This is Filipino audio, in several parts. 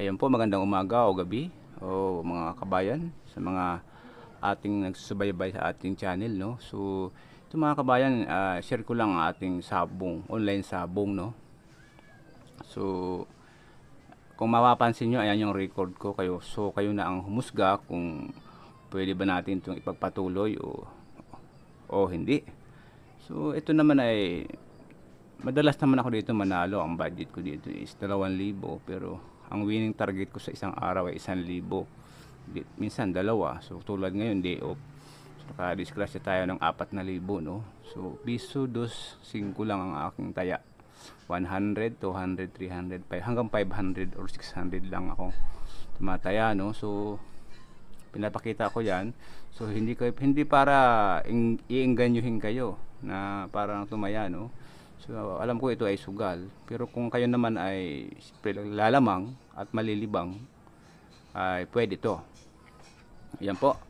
Ayun po, magandang umaga o gabi o mga kabayan sa mga ating nagsusubaybay sa ating channel no. So, ito mga kabayan, uh, share ko lang ang ating sabong, online sabong no. So, kung mapapansin nyo, ayan yung record ko kayo. So, kayo na ang humusga kung pwede ba natin itong ipagpatuloy o, o hindi. So, ito naman ay madalas naman ako dito manalo. Ang budget ko dito is 2,000 pero ang winning target ko sa isang araw ay 1,000 minsan dalawa so tulad ngayon day off so nakadisclass tayo ng 4,000 no so piso dos singko lang ang aking taya 100, 200, 300, 5, hanggang 500 or 600 lang ako tumataya no so pinapakita ko yan so hindi ko hindi para iingganyuhin kayo na parang tumaya no So, alam ko ito ay sugal. Pero kung kayo naman ay lalamang at malilibang, ay pwede to. Yan po.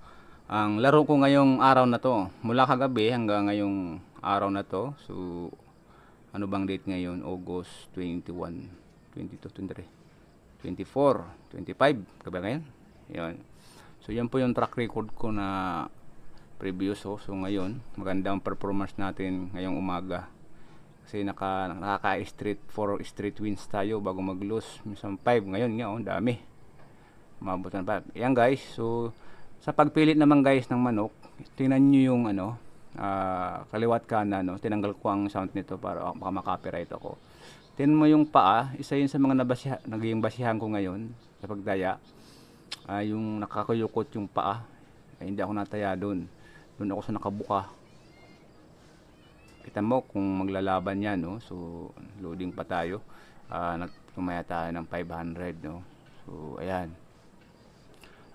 Ang laro ko ngayong araw na to, mula kagabi hanggang ngayong araw na to. So, ano bang date ngayon? August 21, 22, 23, 24, 25. Kaba ngayon? Yan. So, yan po yung track record ko na previous. Oh. So, ngayon, maganda ang performance natin ngayong umaga kasi naka, nakaka street for street wins tayo bago mag lose minsan 5 ngayon nga oh, dami mabutan pa yan guys so sa pagpilit naman guys ng manok tingnan niyo yung ano uh, ah, kaliwat kanan no? tinanggal ko ang sound nito para oh, baka makapiright ako Tin mo yung paa, isa yun sa mga nabasiha, naging basihan ko ngayon sa pagdaya. Uh, yung nakakuyukot yung paa, ay hindi ako nataya doon. Doon ako sa nakabuka kita mo kung maglalaban yan no so loading pa tayo uh, ah, nagtumaya tayo ng 500 no so ayan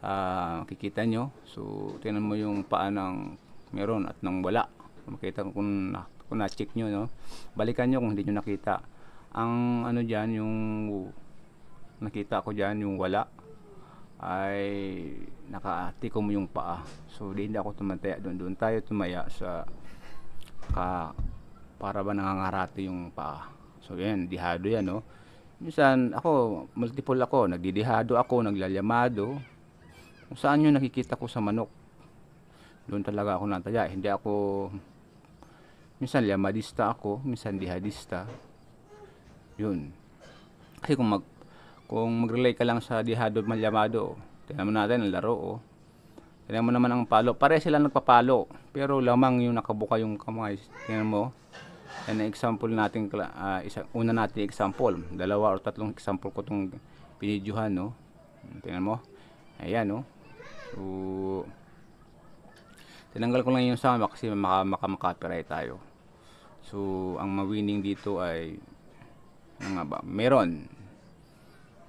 uh, makikita nyo so tingnan mo yung paa ng meron at nang wala makita kung, na, kung na-check nyo no balikan nyo kung hindi nyo nakita ang ano dyan yung nakita ko dyan yung wala ay nakatikom yung paa so hindi ako tumataya doon doon tayo tumaya sa naka para ba nangangarati yung paa. So yan, dihado yan, no? Oh. Minsan, ako, multiple ako. Nagdidihado ako, naglalyamado. Kung saan yung nakikita ko sa manok, doon talaga ako nataya. Hindi ako, minsan liamadista ako, minsan dihadista. Yun. Kasi kung mag, kung mag-relay ka lang sa dihado at malyamado, tingnan mo natin ang laro, oh Tingnan mo naman ang palo. Pare sila nagpapalo. Pero lamang yung nakabuka yung kamay. Tingnan mo. Yan ang example natin. Uh, ah, isa, una natin example. Dalawa or tatlong example ko itong pinidyohan. No? Tingnan mo. Ayan. No? So, tinanggal ko lang yung sama kasi maka, copyright tayo. So, ang ma-winning dito ay ano nga ba? Meron.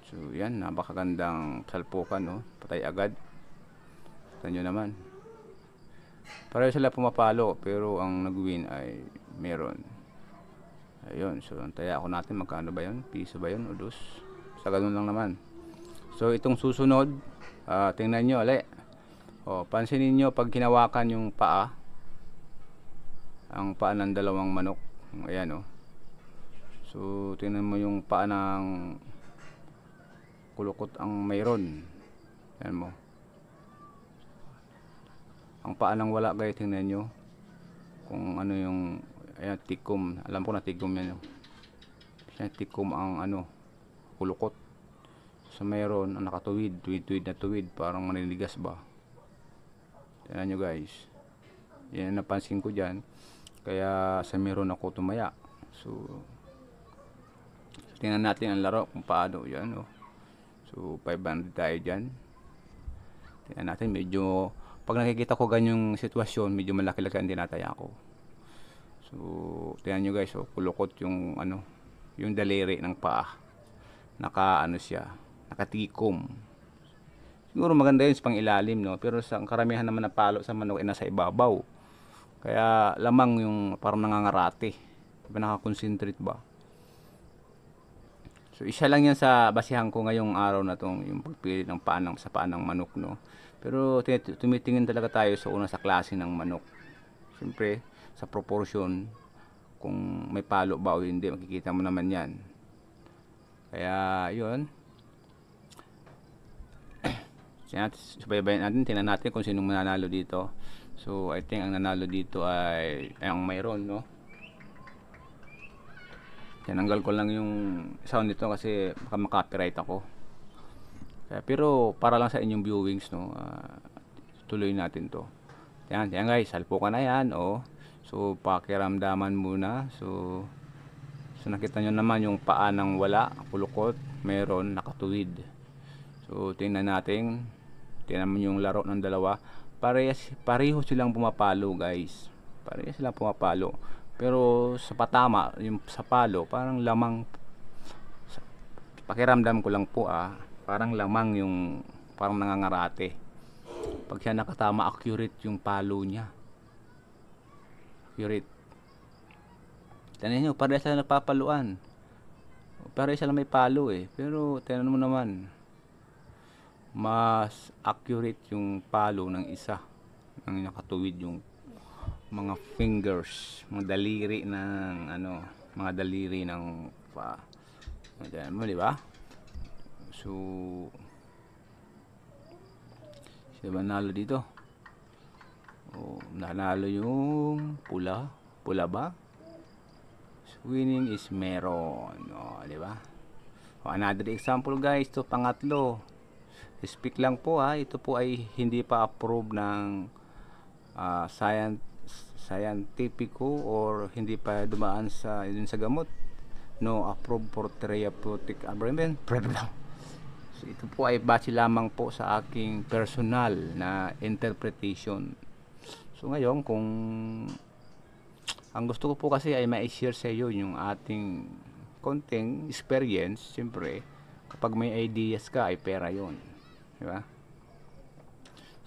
So, yan. Napakagandang salpukan. No? Patay agad. Tanyo nyo naman. Pareho sila pumapalo pero ang nag-win ay meron. Ayun, so taya ako natin magkano ba yun? Piso ba yun o dos? Sa ganun lang naman. So itong susunod, uh, tingnan nyo ulit. O, pansinin nyo pag kinawakan yung paa, ang paa ng dalawang manok. Ayan o. Oh. So tingnan mo yung paa ng kulukot ang mayroon. Ayan mo ang paalang wala kayo tingnan nyo kung ano yung ayan, tikom alam ko na tikom yan ayan, tikom ang ano kulukot so mayroon ang nakatuwid tuwid tuwid na tuwid parang maniligas ba tingnan nyo guys yan napansin ko dyan kaya sa meron ako tumaya so tingnan natin ang laro kung paano yan oh. so 500 tayo dyan tingnan natin medyo pag nakikita ko ganyang sitwasyon, medyo malaki-laki ang tinataya ko. So, tiyan nyo guys, so, kulukot yung ano, yung daliri ng paa. Naka ano siya, nakatikom. Siguro maganda yun sa pangilalim, no? Pero sa karamihan naman na palo sa manok ay nasa ibabaw. Kaya lamang yung parang nangangarate. Diba nakakonsentrate ba? So isa lang yan sa basihan ko ngayong araw na tong yung pagpili ng panang sa panang manok no. Pero tumitingin talaga tayo sa una sa klase ng manok. Siyempre sa proportion kung may palo ba o hindi makikita mo naman yan. Kaya yun. Subaybayan natin, tingnan natin kung sino mananalo dito. So I think ang nanalo dito ay, ay ang mayroon no tinanggal ko lang yung sound nito kasi baka makopyright ako Kaya, pero para lang sa inyong viewings no uh, tuloy natin to yan yan guys salpo ka na yan oh so pakiramdaman muna so so nakita nyo naman yung paa ng wala kulukot meron nakatuwid so tingnan natin tingnan mo yung laro ng dalawa parehas pareho silang pumapalo guys pareho silang pumapalo pero sa patama yung sa palo parang lamang pakiramdam ko lang po ah parang lamang yung parang nangangarate pag siya nakatama accurate yung palo niya accurate tanan nyo parehas sila nagpapaluan parehas sila may palo eh pero tanan mo naman mas accurate yung palo ng isa nang nakatuwid yung mga fingers, mga daliri ng ano, mga daliri ng pa. Ayan mo, di ba? So, siya ba nalo dito? Oh, nanalo yung pula. Pula ba? So, winning is meron. O, di ba? oh, another example guys, to pangatlo. Speak lang po ha, ito po ay hindi pa approve ng uh, science tipiko or hindi pa dumaan sa yun sa gamot no approved for therapeutic agreement so, ito po ay base lamang po sa aking personal na interpretation so ngayon kung ang gusto ko po kasi ay ma-share sa iyo yung ating konting experience siyempre kapag may ideas ka ay pera yon di ba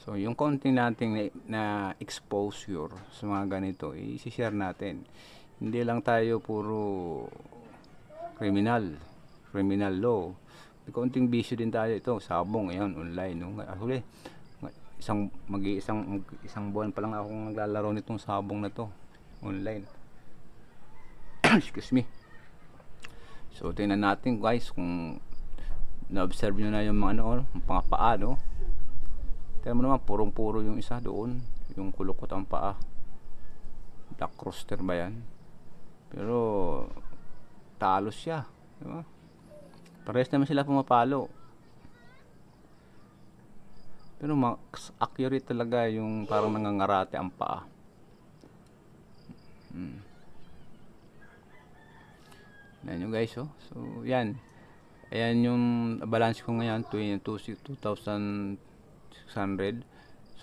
So, yung konting nating na, na exposure sa mga ganito, i-share natin. Hindi lang tayo puro criminal, criminal law. May konting bisyo din tayo ito, sabong, ayan, online. No? Ah, huli, isang mag-iisang mag isang buwan pa lang ako naglalaro nitong sabong na to online excuse me so tingnan natin guys kung na-observe nyo na yung mga ano, mga paa no Tignan mo naman, purong-puro yung isa doon. Yung kulukot ang paa. Ah. Black Rooster ba yan? Pero, talo siya. Diba? Parehas naman sila pumapalo. Pero mas accurate talaga yung parang nangangarate ang paa. Hmm. Ayan yung guys, oh. So, yan. Ayan yung balance ko ngayon, 2022, 2000 600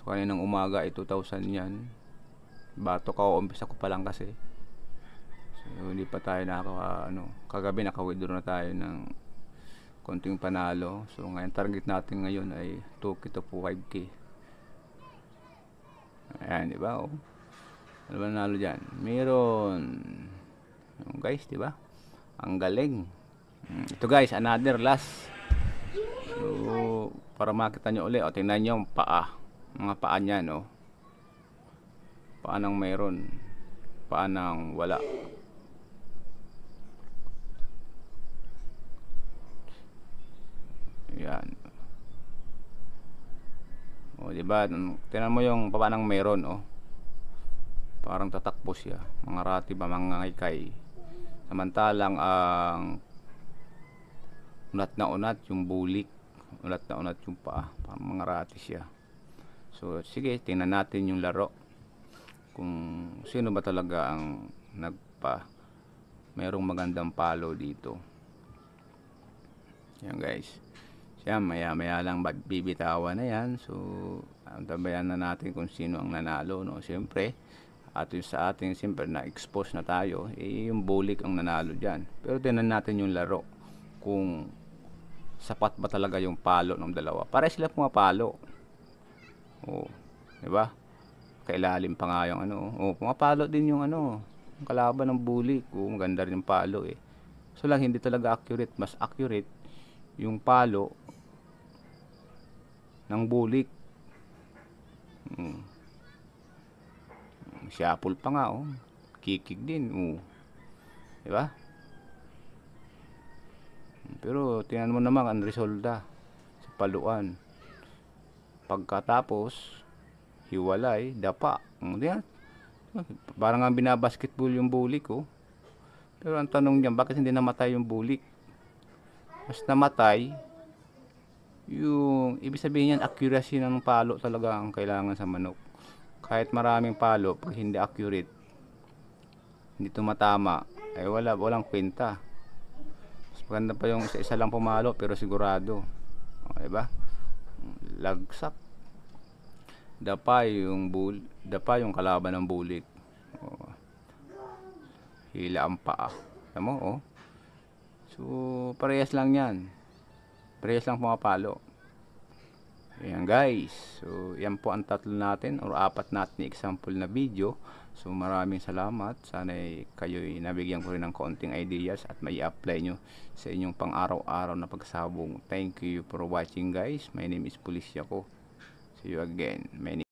so kaninang umaga 2,000 yan bato ka umpisa ko pa lang kasi so hindi pa tayo naka, ano kagabi naka-withdraw na tayo ng konting panalo so ngayon target natin ngayon ay 2k to 5k ayan di ba oh ano ba nalo dyan meron guys di ba ang galing hmm. ito guys another last so para makita nyo ulit o tingnan nyo paa mga paa niya no paa mayroon paa wala yan o di ba tingnan mo yung paa mayroon oh parang tatakbo siya mga rati ba mga ikay samantalang ang unat na unat yung bulik ulat na ulat yung paa parang mga ratis siya so sige tingnan natin yung laro kung sino ba talaga ang nagpa merong magandang palo dito yan guys siya maya maya lang bibitawan na yan so tabayan na natin kung sino ang nanalo no siyempre at yung sa ating siyempre na expose na tayo eh, yung bulik ang nanalo dyan pero tinan natin yung laro kung sapat ba talaga yung palo ng dalawa? Pare sila pumapalo. Oh, Di ba? Kailalim pa nga yung ano. oh, pumapalo din yung ano. Yung kalaban ng bulik. Oo, maganda rin yung palo eh. So lang hindi talaga accurate. Mas accurate yung palo ng bulik. Hmm. Siyapol pa nga oh. Kikig din. oh. Di ba? Pero tingnan mo naman ang resulta sa paluan. Pagkatapos, hiwalay, dapa. Tingnan, parang ang binabasketball yung bulik ko. Oh. Pero ang tanong niya, bakit hindi namatay yung bulik? Mas namatay, yung ibig sabihin yan, accuracy ng palo talaga ang kailangan sa manok kahit maraming palo pag hindi accurate hindi tumatama ay wala walang kwenta mas maganda pa yung isa-isa lang pumalo pero sigurado o, diba lagsak dapa yung bul dapa yung kalaban ng bulit o, hila ang paa alam mo o oh. so parehas lang yan parehas lang pumapalo ayan guys so yan po ang tatlo natin or apat natin example na video So maraming salamat. Sana ay kayo'y nabigyan ko rin ng konting ideas at may apply nyo sa inyong pang-araw-araw na pagsabong. Thank you for watching guys. My name is Policia ko. See you again. My